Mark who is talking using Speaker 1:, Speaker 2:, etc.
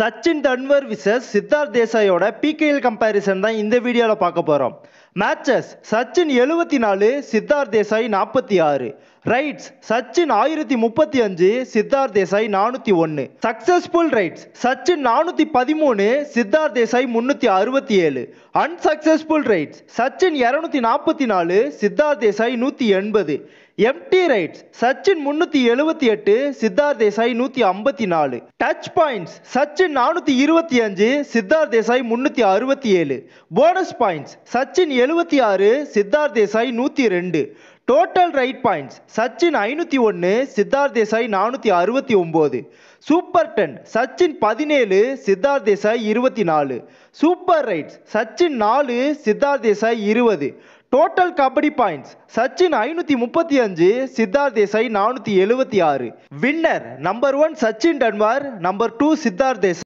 Speaker 1: Sachin Tanwar versus Siddharth தேசாயோட PKL comparison தான் இந்த வீடியோவில் பார்க்க போகிறோம் மேட்சஸ் சச்சின் எழுபத்தி நாலு சித்தார்த் தேசாய் நாற்பத்தி ஆறு ரைட்ஸ் சச்சின் ஆயிரத்தி முப்பத்தி அஞ்சு சித்தார்த் தேசாய் நானூற்றி ஒன்று சக்சஸ்ஃபுல் ரைட்ஸ் சச்சின் நானூற்றி பதிமூணு சித்தார்த் தேசாய் முன்னூத்தி அறுபத்தி ஏழு அன்சக்சஸ்ஃபுல் ரைட்ஸ் சச்சின் இரநூத்தி நாற்பத்தி நாலு சித்தார்த் தேசாய் நூற்றி எண்பது எம்டி ரைட்ஸ் சச்சின் முன்னூற்றி எழுபத்தி எட்டு சித்தார்த் தேசாய் நூற்றி ஐம்பத்தி நாலு டச் பாயிண்ட்ஸ் சச்சின் நானூற்றி இருபத்தி அஞ்சு சித்தார்த் தேசாய் முன்னூத்தி அறுபத்தி ஏழு போனஸ் பாயிண்ட்ஸ் சச்சின் எழுபத்தி ஆறு சித்தார்த் தேசாய் நூற்றி ரெண்டு டோட்டல் ரைட் பாயிண்ட்ஸ் சச்சின் ஐநூற்றி ஒன்று சித்தார்த் தேசாய் நானூற்றி அறுபத்தி ஒம்பது சூப்பர் டென் சச்சின் பதினேழு சித்தார்த் தேசாய் இருபத்தி நாலு சூப்பர் ரைட்ஸ் சச்சின் நாலு சித்தார்த் தேசாய் இருபது டோட்டல் கபடி பாயிண்ட்ஸ் சச்சின் ஐநூற்றி முப்பத்தி அஞ்சு சித்தார்த் தேசாய் நானூற்றி எழுபத்தி ஆறு winner number one Sachin Tanwar number two Siddharth Desai